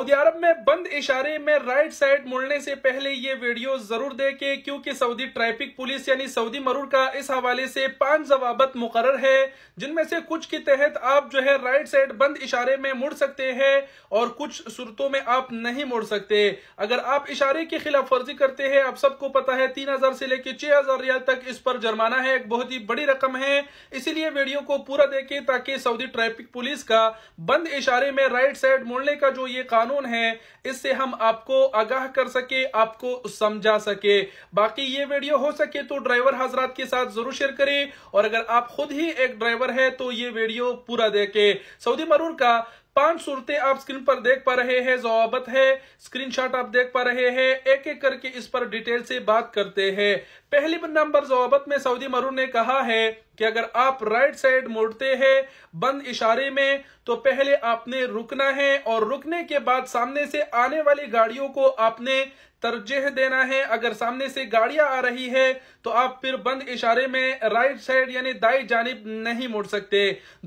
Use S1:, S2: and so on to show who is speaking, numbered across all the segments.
S1: Saudi अरब में बंद इशारे में राइट साइड मुड़ने से पहले ये वीडियो जरूर देखें क्योंकि सऊदी ट्रैफिक पुलिस यानी सऊदी मरूर का इस हवाले से पांच जवाबत मुकर है जिनमें से कुछ के तहत आप जो है राइट साइड बंद इशारे में मुड़ सकते हैं और कुछ सूरतों में आप नहीं मुड़ सकते अगर आप इशारे की खिलाफ वर्जी करते हैं आप सबको पता है तीन हजार से लेकर छह हजार रियाल तक इस पर जुर्माना है एक बहुत ही बड़ी रकम है इसीलिए वीडियो को पूरा देखें ताकि सऊदी ट्रैफिक पुलिस का बंद इशारे में राइट साइड मुड़ने का जो ये कानून कानून है इससे हम आपको आगाह कर सके आपको समझा सके बाकी ये वीडियो हो सके तो ड्राइवर हजरात के साथ जरूर शेयर करें और अगर आप खुद ही एक ड्राइवर है तो ये वीडियो पूरा देखे सऊदी मरून का पांच सूरतें आप स्क्रीन पर देख पा रहे हैं जवाबत है स्क्रीनशॉट आप देख पा रहे हैं एक एक करके इस पर डिटेल से बात करते हैं पहले नंबर जवाबत में सऊदी मरून ने कहा है कि अगर आप राइट साइड मोड़ते हैं बंद इशारे में तो पहले आपने रुकना है और रुकने के बाद सामने से आने वाली गाड़ियों को आपने तरजीह देना है अगर सामने से गाड़ियां आ रही है तो आप फिर बंद इशारे में राइट साइड यानी दाई जानब नहीं मुड़ सकते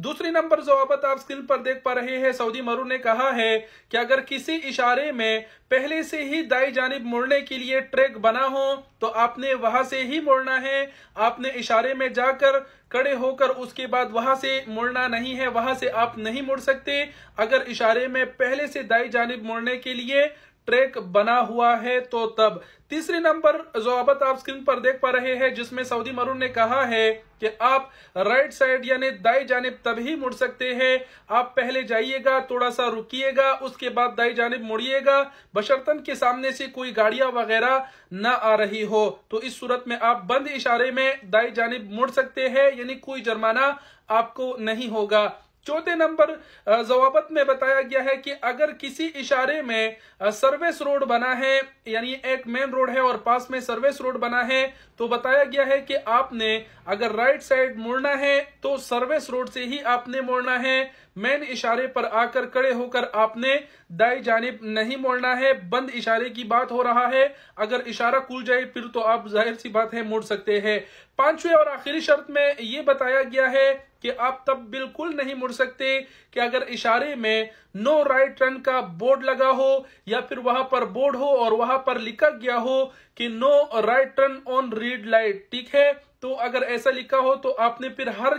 S1: दूसरी नंबर जवाबत आप स्क्रीन पर देख पा रहे हैं सऊदी मरू ने कहा है कि अगर किसी इशारे में पहले से ही दाई जानब मुड़ने के लिए ट्रैक बना हो तो आपने वहां से ही मुड़ना है आपने इशारे में जाकर खड़े होकर उसके बाद वहां से मुड़ना नहीं है वहां से आप नहीं मुड़ सकते अगर इशारे में पहले से दाई जानब मुड़ने के लिए ट्रैक बना हुआ है तो तब तीसरे नंबर जवाबत आप स्क्रीन पर देख पा रहे हैं जिसमें सऊदी मरून ने कहा है कि आप राइट साइड यानी दाई जानब तभी मुड़ सकते हैं आप पहले जाइएगा थोड़ा सा रुकिएगा उसके बाद दाई जानब मुड़िएगा बशर्तन के सामने से कोई गाड़िया वगैरह ना आ रही हो तो इस सूरत में आप बंद इशारे में दाई जानब मुड़ सकते हैं यानी कोई जुर्माना आपको नहीं होगा चौथे नंबर जवाबत में बताया गया है कि अगर किसी इशारे में सर्विस रोड बना है यानी एक मेन रोड है और पास में सर्विस रोड बना है तो बताया गया है कि आपने अगर राइट साइड मोड़ना है तो सर्विस रोड से ही आपने मोड़ना है मेन इशारे पर आकर खड़े होकर आपने दाई जानब नहीं मोड़ना है बंद इशारे की बात हो रहा है अगर इशारा खुल जाए फिर तो आप जाहिर सी बात है मोड़ सकते हैं पांचवें और आखिरी शर्त में ये बताया गया है कि आप तब बिल्कुल नहीं मुड़ सकते कि अगर इशारे में नो राइट टर्न का बोर्ड लगा हो या फिर वहां पर बोर्ड हो और वहां पर लिखा गया हो कि no right turn on red light ठीक है तो अगर ऐसा लिखा हो तो आपने फिर हर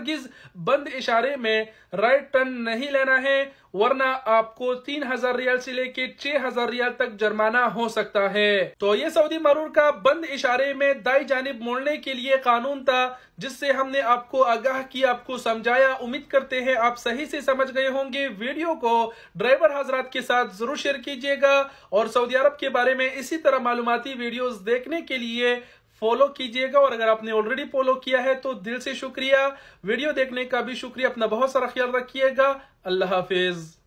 S1: बंद इशारे में राइट टर्न नहीं लेना है वरना आपको तीन हजार रियाल से लेके छह हजार रियाल तक जुर्माना हो सकता है तो ये सऊदी मरूर का बंद इशारे में दाई जानब मोड़ने के लिए कानून था जिससे हमने आपको आगाह किया आपको समझाया उम्मीद करते हैं आप सही से समझ गए होंगे वीडियो को ड्राइवर हजरात के साथ जरूर शेयर कीजिएगा और सऊदी अरब के बारे में इसी तरह मालूमती वीडियोस देखने के लिए फॉलो कीजिएगा और अगर आपने ऑलरेडी फॉलो किया है तो दिल से शुक्रिया वीडियो देखने का भी शुक्रिया अपना बहुत सारा ख्याल रखिएगा अल्लाह हाफिज़